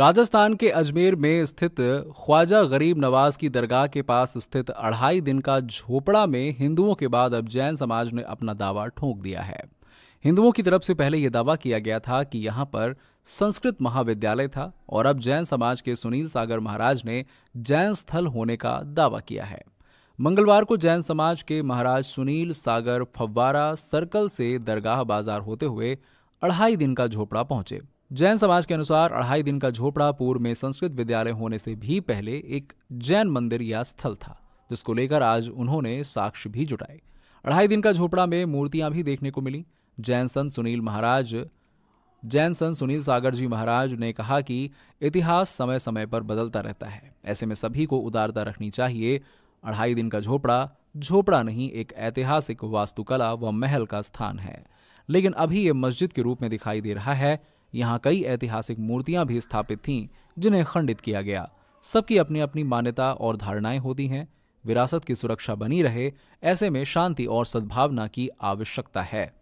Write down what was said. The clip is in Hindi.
राजस्थान के अजमेर में स्थित ख्वाजा गरीब नवाज की दरगाह के पास स्थित अढ़ाई दिन का झोपड़ा में हिंदुओं के बाद अब जैन समाज ने अपना दावा ठोंक दिया है हिंदुओं की तरफ से पहले यह दावा किया गया था कि यहाँ पर संस्कृत महाविद्यालय था और अब जैन समाज के सुनील सागर महाराज ने जैन स्थल होने का दावा किया है मंगलवार को जैन समाज के महाराज सुनील सागर फव्वारा सर्कल से दरगाह बाजार होते हुए अढ़ाई दिन का झोपड़ा पहुंचे जैन समाज के अनुसार अढ़ाई दिन का झोपड़ा पूर्व में संस्कृत विद्यालय होने से भी पहले एक जैन मंदिर या स्थल था जिसको लेकर आज उन्होंने साक्ष्य भी जुटाए अढ़ाई दिन का झोपड़ा में मूर्तियां भी देखने को मिली जैन संत सुनील महाराज जैन संत सुनील सागर जी महाराज ने कहा कि इतिहास समय समय पर बदलता रहता है ऐसे में सभी को उदारता रखनी चाहिए अढ़ाई दिन का झोपड़ा झोपड़ा नहीं एक ऐतिहासिक वास्तुकला व महल का स्थान है लेकिन अभी ये मस्जिद के रूप में दिखाई दे रहा है यहाँ कई ऐतिहासिक मूर्तियां भी स्थापित थीं जिन्हें खंडित किया गया सबकी अपनी अपनी मान्यता और धारणाएं होती हैं विरासत की सुरक्षा बनी रहे ऐसे में शांति और सद्भावना की आवश्यकता है